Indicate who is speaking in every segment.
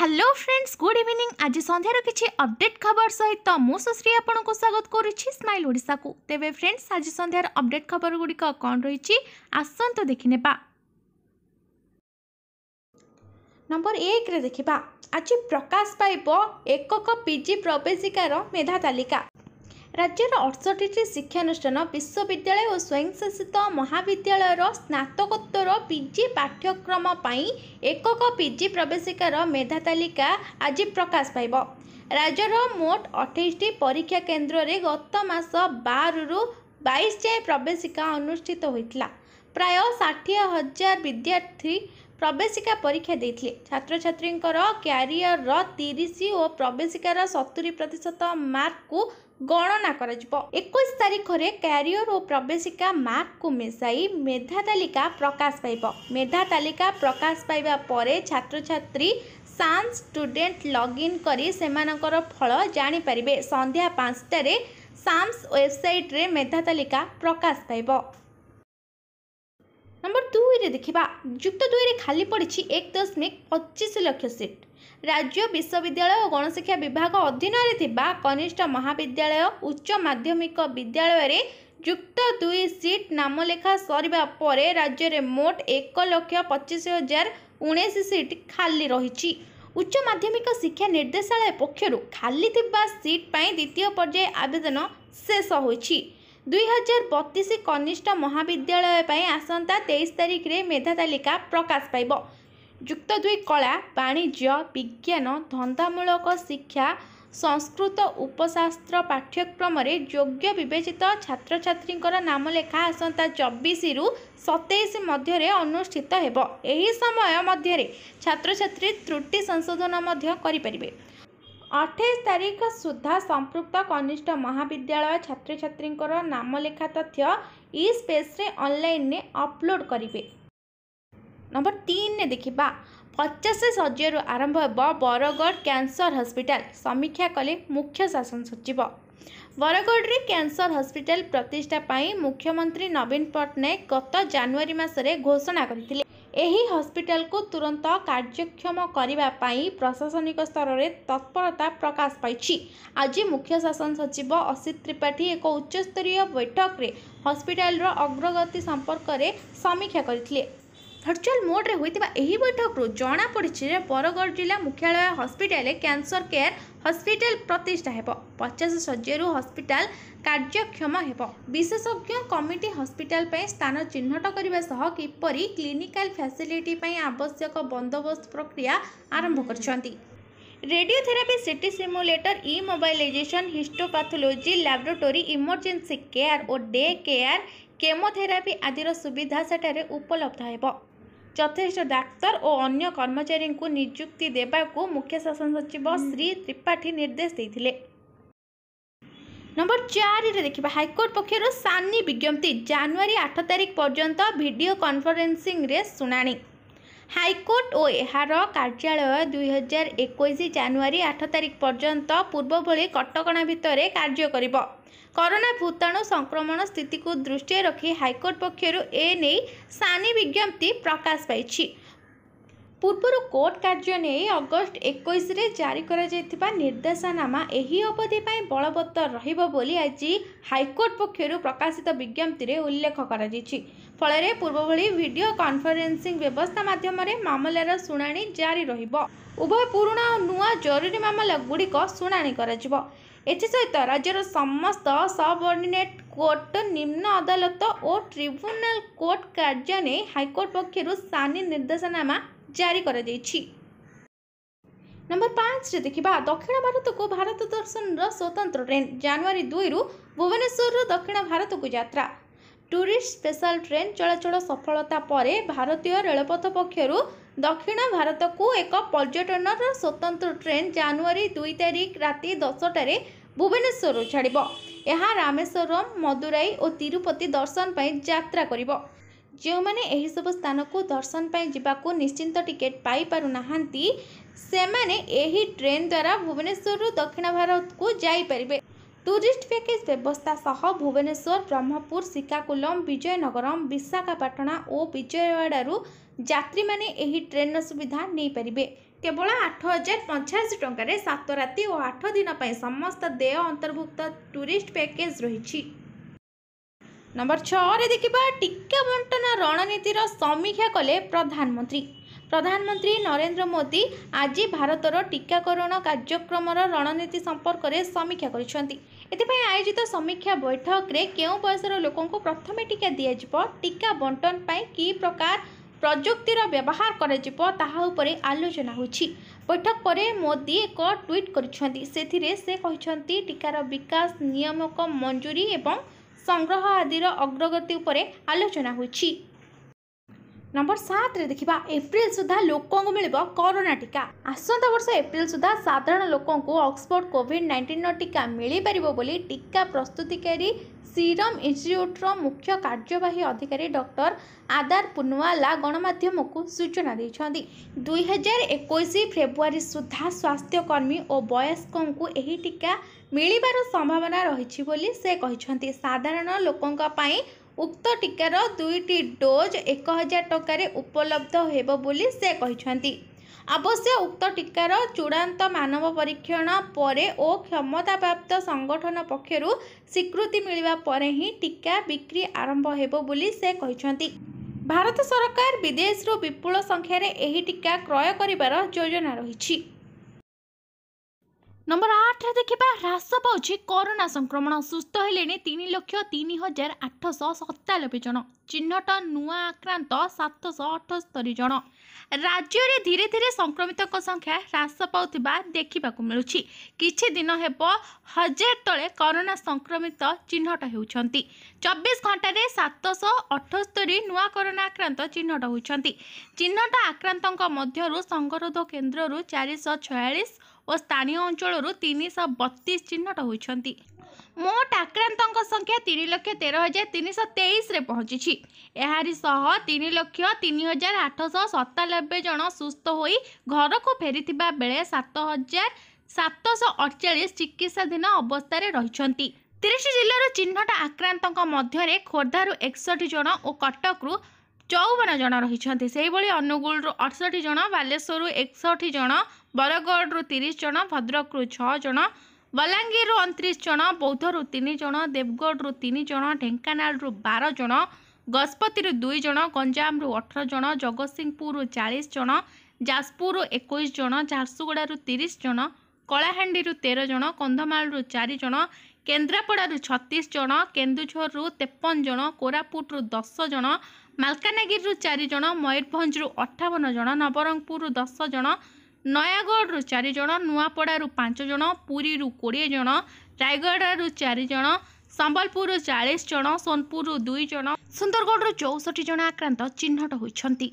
Speaker 1: hello friends good evening আজ সন্ধ্যার কিছু অপডেট খবর সহিত মু সুশ্রী আপনার স্বাগত করুছি স্মাইল ওড়শাকু তেবে ফ্রেন্ডস আজ সন্ধ্যার অপডেট খবরগুড়ি কণ রয়েছে আসন্তু দেখি নেবা ନମ୍ବର ଏକରେ ଦେଖିବା ଆଜି ପ୍ରକାଶ ପାଇବ ଏକକ ପିଜି ପ୍ରବେଶିକାର ମେଧା ତାଲିକା ରାଜ୍ୟର ଅଠଷଠିଟି ଶିକ୍ଷାନୁଷ୍ଠାନ ବିଶ୍ୱବିଦ୍ୟାଳୟ ଓ ସ୍ୱୟଂଶାସିତ ମହାବିଦ୍ୟାଳୟର ସ୍ନାତକୋତ୍ତର ପିଜି ପାଠ୍ୟକ୍ରମ ପାଇଁ ଏକକ ପିଜି ପ୍ରବେଶିକାର ମେଧା ତାଲିକା ଆଜି ପ୍ରକାଶ ପାଇବ ରାଜ୍ୟର ମୋଟ ଅଠେଇଶଟି ପରୀକ୍ଷା କେନ୍ଦ୍ରରେ ଗତ ମାସ ବାରରୁ ବାଇଶ ଯାଏଁ ପ୍ରବେଶିକା ଅନୁଷ୍ଠିତ ହୋଇଥିଲା ପ୍ରାୟ ଷାଠିଏ ହଜାର ବିଦ୍ୟାର୍ଥୀ ପ୍ରବେଶିକା ପରୀକ୍ଷା ଦେଇଥିଲେ ଛାତ୍ରଛାତ୍ରୀଙ୍କର କ୍ୟାରିୟରର ତିରିଶ ଓ ପ୍ରବେଶିକାର ସତୁରୀ ପ୍ରତିଶତ ମାର୍କକୁ ଗଣନା କରାଯିବ ଏକୋଇଶ ତାରିଖରେ କ୍ୟାରିୟର ଓ ପ୍ରବେଶିକା ମାର୍କକୁ ମିଶାଇ ମେଧା ତାଲିକା ପ୍ରକାଶ ପାଇବ ମେଧା ତାଲିକା ପ୍ରକାଶ ପାଇବା ପରେ ଛାତ୍ରଛାତ୍ରୀ ସାନ୍ସ ଷ୍ଟୁଡେଣ୍ଟ ଲଗ୍ଇନ୍ କରି ସେମାନଙ୍କର ଫଳ ଜାଣିପାରିବେ ସନ୍ଧ୍ୟା ପାଞ୍ଚଟାରେ ସାମ୍ସ ୱେବସାଇଟ୍ରେ ମେଧା ତାଲିକା ପ୍ରକାଶ ପାଇବ ନମ୍ବର ଦୁଇରେ ଦେଖିବା ଯୁକ୍ତ ଦୁଇରେ ଖାଲି ପଡ଼ିଛି ଏକ ଦଶମିକ ପଚିଶ ଲକ୍ଷ ସିଟ୍ ରାଜ୍ୟ ବିଶ୍ୱବିଦ୍ୟାଳୟ ଓ ଗଣଶିକ୍ଷା ବିଭାଗ ଅଧୀନରେ ଥିବା କନିଷ୍ଠ ମହାବିଦ୍ୟାଳୟ ଉଚ୍ଚ ମାଧ୍ୟମିକ ବିଦ୍ୟାଳୟରେ ଯୁକ୍ତ ଦୁଇ ସିଟ୍ ନାମଲେଖା ସରିବା ପରେ ରାଜ୍ୟରେ ମୋଟ ଏକ ଲକ୍ଷ ପଚିଶ ହଜାର ଉଣେଇଶ ସିଟ୍ ଖାଲି ରହିଛି ଉଚ୍ଚ ମାଧ୍ୟମିକ ଶିକ୍ଷା ନିର୍ଦ୍ଦେଶାଳୟ ପକ୍ଷରୁ ଖାଲି ଥିବା ସିଟ୍ ପାଇଁ ଦ୍ୱିତୀୟ ପର୍ଯ୍ୟାୟ ଆବେଦନ ଶେଷ ହୋଇଛି ଦୁଇହଜାର ବତିଶ କନିଷ୍ଠ ମହାବିଦ୍ୟାଳୟ ପାଇଁ ଆସନ୍ତା ତେଇଶ ତାରିଖରେ ମେଧା ତାଲିକା ପ୍ରକାଶ ପାଇବ ଯୁକ୍ତ ଦୁଇ କଳା ବାଣିଜ୍ୟ ବିଜ୍ଞାନ ଧନ୍ଦାମୂଳକ ଶିକ୍ଷା ସଂସ୍କୃତ ଉପଶାସ୍ତ୍ର ପାଠ୍ୟକ୍ରମରେ ଯୋଗ୍ୟ ବିବେଚିତ ଛାତ୍ରଛାତ୍ରୀଙ୍କର ନାମଲେଖା ଆସନ୍ତା ଚବିଶରୁ ସତେଇଶ ମଧ୍ୟରେ ଅନୁଷ୍ଠିତ ହେବ ଏହି ସମୟ ମଧ୍ୟରେ ଛାତ୍ରଛାତ୍ରୀ ତ୍ରୁଟି ସଂଶୋଧନ ମଧ୍ୟ କରିପାରିବେ अठैस तारीख सुधा सम्पृक्त कनिष्ठ महाविद्यालय छात्र नाम नामलेखा तथ्य इ स्पेस अनल अपलोड गरे नम्बर ने देखा पचास रु आरंभ हो बरगड कैंसर हस्पिटा समीक्षा कले मुख्य शासन सचिव बरगड्रे क्यानसर प्रतिष्ठा प्रतिष्ठापी मुख्यमंत्री नवीन पट्टनायक गत जानुवरी मासे घोषणा गरि ଏହି ହସ୍ପିଟାଲକୁ ତୁରନ୍ତ କାର୍ଯ୍ୟକ୍ଷମ କରିବା ପାଇଁ ପ୍ରଶାସନିକ ସ୍ତରରେ ତତ୍ପରତା ପ୍ରକାଶ ପାଇଛି ଆଜି ମୁଖ୍ୟ ଶାସନ ସଚିବ ଅସିତ ତ୍ରିପାଠୀ ଏକ ଉଚ୍ଚସ୍ତରୀୟ ବୈଠକରେ ହସ୍ପିଟାଲର ଅଗ୍ରଗତି ସମ୍ପର୍କରେ ସମୀକ୍ଷା କରିଥିଲେ ଭର୍ଚୁଆଲ ମୋଡ଼ରେ ହୋଇଥିବା ଏହି ବୈଠକରୁ ଜଣାପଡ଼ିଛି ଯେ ବରଗଡ଼ ଜିଲ୍ଲା ମୁଖ୍ୟାଳୟ ହସ୍ପିଟାଲରେ କ୍ୟାନ୍ସର କେୟାର ହସ୍ପିଟାଲ ପ୍ରତିଷ୍ଠା ହେବ ପଚାଶ ଶଯ୍ୟରୁ ହସ୍ପିଟାଲ କାର୍ଯ୍ୟକ୍ଷମ ହେବ ବିଶେଷଜ୍ଞ କମିଟି ହସ୍ପିଟାଲ ପାଇଁ ସ୍ଥାନ ଚିହ୍ନଟ କରିବା ସହ କିପରି କ୍ଲିନିକାଲ ଫ୍ୟାସିଲିଟି ପାଇଁ ଆବଶ୍ୟକ ବନ୍ଦୋବସ୍ତ ପ୍ରକ୍ରିୟା ଆରମ୍ଭ କରିଛନ୍ତି radiotherapy CT simulator immobilisation histopathology laboratory emergency care ଓ ଡେ କେୟାର କେମୋଥେରାପି ଆଦିର ସୁବିଧା ସେଠାରେ ଉପଲବ୍ଧ ହେବ ଯଥେଷ୍ଟ ଡାକ୍ତର ଓ ଅନ୍ୟ କର୍ମଚାରୀଙ୍କୁ ନିଯୁକ୍ତି ଦେବାକୁ ମୁଖ୍ୟ ଶାସନ ସଚିବ ଶ୍ରୀ ତ୍ରିପାଠୀ ନିର୍ଦ୍ଦେଶ ଦେଇଥିଲେ ନମ୍ବର ଚାରିରେ ଦେଖିବା ହାଇକୋର୍ଟ ପକ୍ଷରୁ ସାନି ବିଜ୍ଞପ୍ତି ଜାନୁଆରୀ ଆଠ ତାରିଖ ପର୍ଯ୍ୟନ୍ତ ଭିଡ଼ିଓ କନଫରେନ୍ସିଂରେ ଶୁଣାଣି ହାଇକୋର୍ଟ ଓ ଏହାର କାର୍ଯ୍ୟାଳୟ ଦୁଇହଜାର ଏକୋଇଶ ଜାନୁଆରୀ ଆଠ ତାରିଖ ପର୍ଯ୍ୟନ୍ତ ପୂର୍ବଭଳି କଟକଣା ଭିତରେ କାର୍ଯ୍ୟ କରିବ କରୋନା ଭୂତାଣୁ ସଂକ୍ରମଣ ସ୍ଥିତିକୁ ଦୃଷ୍ଟିରେ ରଖି ହାଇକୋର୍ଟ ପକ୍ଷରୁ ଏ ନେଇ ସାନି ବିଜ୍ଞପ୍ତି ପ୍ରକାଶ ପାଇଛି ପୂର୍ବରୁ କୋର୍ଟ କାର୍ଯ୍ୟ ନେଇ ଅଗଷ୍ଟ ଏକୋଇଶରେ ଜାରି କରାଯାଇଥିବା ନିର୍ଦ୍ଦେଶନାମା ଏହି ଅବଧି ପାଇଁ ବଳବତ୍ତର ରହିବ ବୋଲି ଆଜି ହାଇକୋର୍ଟ ପକ୍ଷରୁ ପ୍ରକାଶିତ ବିଜ୍ଞପ୍ତିରେ ଉଲ୍ଲେଖ କରାଯାଇଛି ଫଳରେ ପୂର୍ବଭଳି ଭିଡ଼ିଓ କନଫରେନ୍ସିଂ ବ୍ୟବସ୍ଥା ମାଧ୍ୟମରେ ମାମଲାର ଶୁଣାଣି ଜାରି ରହିବ ଉଭୟ ପୁରୁଣା ଓ ନୂଆ ଜରୁରୀ ମାମଲା ଗୁଡ଼ିକ ଶୁଣାଣି କରାଯିବ ଏଥିସହିତ ରାଜ୍ୟର ସମସ୍ତ ସବଅର୍ଡିନେଟ୍ କୋର୍ଟ ନିମ୍ନ ଅଦାଲତ ଓ ଟ୍ରିବ୍ୟୁନାଲ୍ କୋର୍ଟ କାର୍ଯ୍ୟ ନେଇ ହାଇକୋର୍ଟ ପକ୍ଷରୁ ସାନି ନିର୍ଦ୍ଦେଶନାମା ଜାରି କରାଯାଇଛି ନମ୍ବର ପାଞ୍ଚରେ ଦେଖିବା ଦକ୍ଷିଣ ଭାରତକୁ ଭାରତ ଦର୍ଶନର ସ୍ୱତନ୍ତ୍ର ଟ୍ରେନ୍ ଜାନୁଆରୀ ଦୁଇରୁ ଭୁବନେଶ୍ୱରରୁ ଦକ୍ଷିଣ ଭାରତକୁ ଯାତ୍ରା ଟୁରିଷ୍ଟ ସ୍ପେଶାଲ ଟ୍ରେନ୍ ଚଳାଚଳ ସଫଳତା ପରେ ଭାରତୀୟ ରେଳପଥ ପକ୍ଷରୁ ଦକ୍ଷିଣ ଭାରତକୁ ଏକ ପର୍ଯ୍ୟଟନର ସ୍ୱତନ୍ତ୍ର ଟ୍ରେନ୍ ଜାନୁଆରୀ ଦୁଇ ତାରିଖ ରାତି ଦଶଟାରେ ଭୁବନେଶ୍ୱରରୁ ଛାଡ଼ିବ ଏହା ରାମେଶ୍ୱରମ୍ ମଦୁରାଇ ଓ ତିରୁପତି ଦର୍ଶନ ପାଇଁ ଯାତ୍ରା କରିବ ଯେଉଁମାନେ ଏହିସବୁ ସ୍ଥାନକୁ ଦର୍ଶନ ପାଇଁ ଯିବାକୁ ନିଶ୍ଚିନ୍ତ ଟିକେଟ୍ ପାଇପାରୁନାହାନ୍ତି ସେମାନେ ଏହି ଟ୍ରେନ୍ ଦ୍ୱାରା ଭୁବନେଶ୍ୱରରୁ ଦକ୍ଷିଣ ଭାରତକୁ ଯାଇପାରିବେ ଟୁରିଷ୍ଟ ପ୍ୟାକେଜ୍ ବ୍ୟବସ୍ଥା ସହ ଭୁବନେଶ୍ୱର ବ୍ରହ୍ମପୁର ଶ୍ରୀକାକୁଲମ୍ ବିଜୟନଗରମ୍ ବିଶାଖାପାଟଣା ଓ ବିଜୟୱାଡ଼ାରୁ ଯାତ୍ରୀମାନେ ଏହି ଟ୍ରେନ୍ର ସୁବିଧା ନେଇପାରିବେ କେବଳ ଆଠ ହଜାର ପଞ୍ଚାଅଶୀ ଟଙ୍କାରେ ସାତ ରାତି ଓ ଆଠ ଦିନ ପାଇଁ ସମସ୍ତ ଦେୟ ଅନ୍ତର୍ଭୁକ୍ତ ଟୁରିଷ୍ଟ ପ୍ୟାକେଜ୍ ରହିଛି ନମ୍ବର ଛଅରେ ଦେଖିବା ଟିକା ବଣ୍ଟନ ରଣନୀତିର ସମୀକ୍ଷା କଲେ ପ୍ରଧାନମନ୍ତ୍ରୀ ପ୍ରଧାନମନ୍ତ୍ରୀ ନରେନ୍ଦ୍ର ମୋଦି ଆଜି ଭାରତର ଟିକାକରଣ କାର୍ଯ୍ୟକ୍ରମର ରଣନୀତି ସମ୍ପର୍କରେ ସମୀକ୍ଷା କରିଛନ୍ତି ଏଥିପାଇଁ ଆୟୋଜିତ ସମୀକ୍ଷା ବୈଠକରେ କେଉଁ ବୟସର ଲୋକଙ୍କୁ ପ୍ରଥମେ ଟିକା ଦିଆଯିବ ଟିକା ବଣ୍ଟନ ପାଇଁ କି ପ୍ରକାର ପ୍ରଯୁକ୍ତିର ବ୍ୟବହାର କରାଯିବ ତାହା ଉପରେ ଆଲୋଚନା ହୋଇଛି ବୈଠକ ପରେ ମୋଦି ଏକ ଟ୍ୱିଟ୍ କରିଛନ୍ତି ସେଥିରେ ସେ କହିଛନ୍ତି ଟିକାର ବିକାଶ ନିୟମକ ମଞ୍ଜୁରୀ ଏବଂ ସଂଗ୍ରହ ଆଦିର ଅଗ୍ରଗତି ଉପରେ ଆଲୋଚନା ହୋଇଛି ନମ୍ବର ସାତରେ ଦେଖିବା ଏପ୍ରିଲ ସୁଦ୍ଧା ଲୋକଙ୍କୁ ମିଳିବ କରୋନା ଟୀକା ଆସନ୍ତା ବର୍ଷ ଏପ୍ରିଲ ସୁଦ୍ଧା ସାଧାରଣ ଲୋକଙ୍କୁ ଅକ୍ସଫୋର୍ଡ କୋଭିଡ୍ ନାଇଣ୍ଟିନର ଟୀକା ମିଳିପାରିବ ବୋଲି ଟୀକା ପ୍ରସ୍ତୁତିକାରୀ સિરમ ઇન્સ્ટિટ્યૂટର મુખ્ય કાર્યવાહୀ ଅଧିକାରୀ ଡକ୍ଟର ଆଦାର ପୁନୱାଲା ଗଣମାଧ୍ୟମକୁ ସୂଚନା ଦେଇଛନ୍ତି ଦୁଇହଜାର ଏକୋଇଶ ଫେବୃଆରୀ ସୁଦ୍ଧା ସ୍ୱାସ୍ଥ୍ୟକର୍ମୀ ଓ ବୟସ୍କଙ୍କୁ ଏହି ଟିକା ମିଳିବାର ସମ୍ଭାବନା ରହିଛି ବୋଲି ସେ କହିଛନ୍ତି ସାଧାରଣ ଲୋକଙ୍କ ପାଇଁ ଉକ୍ତ ଟିକାର ଦୁଇଟି ଡୋଜ୍ ଏକ ହଜାର ଟଙ୍କାରେ ଉପଲବ୍ଧ ହେବ ବୋଲି ସେ କହିଛନ୍ତି ଅବଶ୍ୟ ଉକ୍ତ ଟିକାର ଚୂଡ଼ାନ୍ତ ମାନବ ପରୀକ୍ଷଣ ପରେ ଓ କ୍ଷମତାପ୍ରାପ୍ତ ସଂଗଠନ ପକ୍ଷରୁ ସ୍ୱୀକୃତି ମିଳିବା ପରେ ହିଁ ଟିକା ବିକ୍ରି ଆରମ୍ଭ ହେବ ବୋଲି ସେ କହିଛନ୍ତି ଭାରତ ସରକାର ବିଦେଶରୁ ବିପୁଳ ସଂଖ୍ୟାରେ ଏହି ଟିକା କ୍ରୟ କରିବାର ଯୋଜନା ରହିଛି ନମ୍ବର ଆଠରେ ଦେଖିବା ହ୍ରାସ ପାଉଛି କରୋନା ସଂକ୍ରମଣ ସୁସ୍ଥ ହେଲେଣି ତିନି ଲକ୍ଷ ତିନି ହଜାର ଆଠଶହ ସତାନବେ ଜଣ ଚିହ୍ନଟ ନୂଆ ଆକ୍ରାନ୍ତ ସାତଶହ ଅଠସ୍ତରୀ ଜଣ ରାଜ୍ୟରେ ଧୀରେ ଧୀରେ ସଂକ୍ରମିତଙ୍କ ସଂଖ୍ୟା ହ୍ରାସ ପାଉଥିବା ଦେଖିବାକୁ ମିଳୁଛି କିଛି ଦିନ ହେବ ହଜାର ତଳେ କରୋନା ସଂକ୍ରମିତ ଚିହ୍ନଟ ହେଉଛନ୍ତି ଚବିଶ ଘଣ୍ଟାରେ ସାତଶହ ଅଠସ୍ତରୀ ନୂଆ କରୋନା ଆକ୍ରାନ୍ତ ଚିହ୍ନଟ ହୋଇଛନ୍ତି ଚିହ୍ନଟ ଆକ୍ରାନ୍ତଙ୍କ ମଧ୍ୟରୁ ସଂଗରୋଧ କେନ୍ଦ୍ରରୁ ଚାରିଶହ ଛୟାଳିଶ ଓ ସ୍ଥାନୀୟ ଅଞ୍ଚଳରୁ ତିନିଶହ ବତିଶ ଚିହ୍ନଟ ହୋଇଛନ୍ତି ମୋଟ ଆକ୍ରାନ୍ତଙ୍କ ସଂଖ୍ୟା ତିନି ଲକ୍ଷ ତେର ହଜାର ତିନିଶହ ତେଇଶରେ ପହଞ୍ଚିଛି ଏହାରି ସହ ତିନି ଲକ୍ଷ ତିନି ହଜାର ଆଠଶହ ସତାନବେ ଜଣ ସୁସ୍ଥ ହୋଇ ଘରକୁ ଫେରିଥିବା ବେଳେ ସାତ ହଜାର ସାତଶହ ଅଡ଼ଚାଳିଶ ଚିକିତ୍ସାଧୀନ ଅବସ୍ଥାରେ ରହିଛନ୍ତି ତିରିଶ ଜିଲ୍ଲାରୁ ଚିହ୍ନଟ ଆକ୍ରାନ୍ତଙ୍କ ମଧ୍ୟରେ ଖୋର୍ଦ୍ଧାରୁ ଏକଷଠି ଜଣ ଓ କଟକରୁ ଚଉବନ ଜଣ ରହିଛନ୍ତି ସେହିଭଳି ଅନୁଗୁଳରୁ ଅଠଷଠି ଜଣ ବାଲେଶ୍ୱରରୁ ଏକଷଠି ଜଣ ବରଗଡ଼ରୁ ତିରିଶ ଜଣ ଭଦ୍ରକରୁ ଛଅ ଜଣ ବଲାଙ୍ଗୀରରୁ ଅଣତିରିଶ ଜଣ ବୌଦ୍ଧରୁ ତିନି ଜଣ ଦେବଗଡ଼ରୁ ତିନି ଜଣ ଢେଙ୍କାନାଳରୁ ବାର ଜଣ ଗଜପତିରୁ ଦୁଇ ଜଣ ଗଞ୍ଜାମରୁ ଅଠର ଜଣ ଜଗତସିଂହପୁରରୁ ଚାଳିଶ ଜଣ ଯାଜପୁରରୁ ଏକୋଇଶ ଜଣ ଝାରସୁଗୁଡ଼ାରୁ ତିରିଶ ଜଣ କଳାହାଣ୍ଡିରୁ ତେର ଜଣ କନ୍ଧମାଳରୁ ଚାରି ଜଣ କେନ୍ଦ୍ରାପଡ଼ାରୁ ଛତିଶ ଜଣ କେନ୍ଦୁଝରରୁ ତେପନ ଜଣ କୋରାପୁଟରୁ ଦଶ ଜଣ ମାଲକାନଗିରିରୁ ଚାରି ଜଣ ମୟୂରଭଞ୍ଜରୁ ଅଠାବନ ଜଣ ନବରଙ୍ଗପୁରରୁ ଦଶ ଜଣ ନୟାଗଡ଼ରୁ ଚାରି ଜଣ ନୂଆପଡ଼ାରୁ ପାଞ୍ଚ ଜଣ ପୁରୀରୁ କୋଡ଼ିଏ ଜଣ ରାୟଗଡ଼ାରୁ ଚାରି ଜଣ ସମ୍ବଲପୁରରୁ ଚାଳିଶ ଜଣ ସୋନପୁରରୁ ଦୁଇ ଜଣ ସୁନ୍ଦରଗଡ଼ରୁ ଚଉଷଠି ଜଣ ଆକ୍ରାନ୍ତ ଚିହ୍ନଟ ହୋଇଛନ୍ତି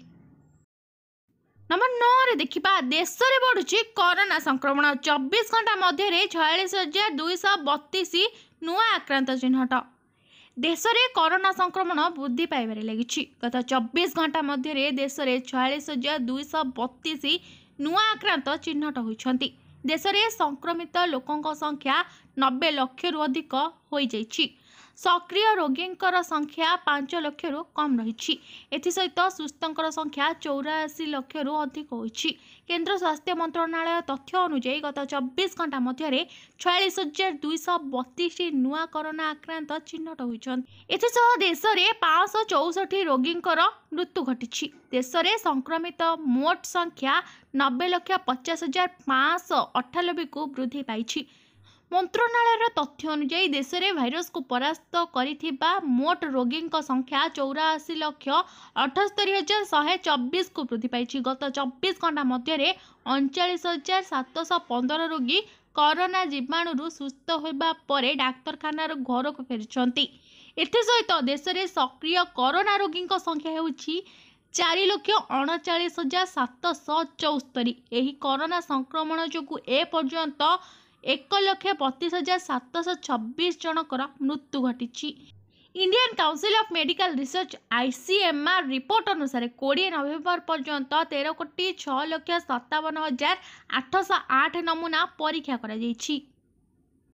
Speaker 1: ନମ୍ବର ନଅରେ ଦେଖିବା ଦେଶରେ ବଢୁଛି କରୋନା ସଂକ୍ରମଣ ଚବିଶ ଘଣ୍ଟା ମଧ୍ୟରେ ଛୟାଳିଶ ହଜାର ଦୁଇଶହ ବତିଶ ନୂଆ ଆକ୍ରାନ୍ତ ଚିହ୍ନଟ ଦେଶରେ କରୋନା ସଂକ୍ରମଣ ବୃଦ୍ଧି ପାଇବାରେ ଲାଗିଛି ଗତ ଚବିଶ ଘଣ୍ଟା ମଧ୍ୟରେ ଦେଶରେ ଛୟାଳିଶ ହଜାର ଦୁଇଶହ ବତିଶ ନୂଆ ଆକ୍ରାନ୍ତ ଚିହ୍ନଟ ହୋଇଛନ୍ତି ଦେଶରେ ସଂକ୍ରମିତ ଲୋକଙ୍କ ସଂଖ୍ୟା ନବେ ଲକ୍ଷରୁ ଅଧିକ ହୋଇଯାଇଛି ସକ୍ରିୟ ରୋଗୀଙ୍କର ସଂଖ୍ୟା ପାଞ୍ଚ ଲକ୍ଷରୁ କମ୍ ରହିଛି ଏଥିସହିତ ସୁସ୍ଥଙ୍କର ସଂଖ୍ୟା ଚଉରାଅଶୀ ଲକ୍ଷରୁ ଅଧିକ ହୋଇଛି କେନ୍ଦ୍ର ସ୍ୱାସ୍ଥ୍ୟ ମନ୍ତ୍ରଣାଳୟ ତଥ୍ୟ ଅନୁଯାୟୀ ଗତ ଚବିଶ ଘଣ୍ଟା ମଧ୍ୟରେ ଛୟାଳିଶ ହଜାର ଦୁଇଶହ ବତିଶଟି ନୂଆ କରୋନା ଆକ୍ରାନ୍ତ ଚିହ୍ନଟ ହୋଇଛନ୍ତି ଏଥିସହ ଦେଶରେ ପାଞ୍ଚଶହ ଚଉଷଠି ରୋଗୀଙ୍କର ମୃତ୍ୟୁ ଘଟିଛି ଦେଶରେ ସଂକ୍ରମିତ ମୋଟ ସଂଖ୍ୟା ନବେ ଲକ୍ଷ ପଚାଶ ହଜାର ପାଞ୍ଚଶହ ଅଠାନବେକୁ ବୃଦ୍ଧି ପାଇଛି ମନ୍ତ୍ରଣାଳୟର ତଥ୍ୟ ଅନୁଯାୟୀ ଦେଶରେ ଭାଇରସ୍କୁ ପରାସ୍ତ କରିଥିବା ମୋଟ ରୋଗୀଙ୍କ ସଂଖ୍ୟା ଚଉରାଅଶୀ ଲକ୍ଷ ଅଠସ୍ତରୀ ହଜାର ଶହେ ଚବିଶକୁ ବୃଦ୍ଧି ପାଇଛି ଗତ ଚବିଶ ଘଣ୍ଟା ମଧ୍ୟରେ ଅଣଚାଳିଶ ହଜାର ସାତଶହ ପନ୍ଦର ରୋଗୀ କରୋନା ଜୀବାଣୁରୁ ସୁସ୍ଥ ହେବା ପରେ ଡାକ୍ତରଖାନାରୁ ଘରକୁ ଫେରିଛନ୍ତି ଏଥିସହିତ ଦେଶରେ ସକ୍ରିୟ କରୋନା ରୋଗୀଙ୍କ ସଂଖ୍ୟା ହେଉଛି ଚାରି ଲକ୍ଷ ଅଣଚାଳିଶ ହଜାର ସାତଶହ ଚଉସ୍ତରି ଏହି କରୋନା ସଂକ୍ରମଣ ଯୋଗୁଁ ଏପର୍ଯ୍ୟନ୍ତ ଏକ ଲକ୍ଷ ବତିଶ ହଜାର ସାତଶହ ଛବିଶ ଜଣଙ୍କର ମୃତ୍ୟୁ ଘଟିଛି Indian Council of Medical Research ICMR report ଅନୁସାରେ କୋଡ଼ିଏ ନଭେମ୍ବର ପର୍ଯ୍ୟନ୍ତ ତେର କୋଟି ଛଅ ଲକ୍ଷ ସତାବନ ହଜାର ଆଠଶହ ଆଠ ନମୁନା ପରୀକ୍ଷା କରାଯାଇଛି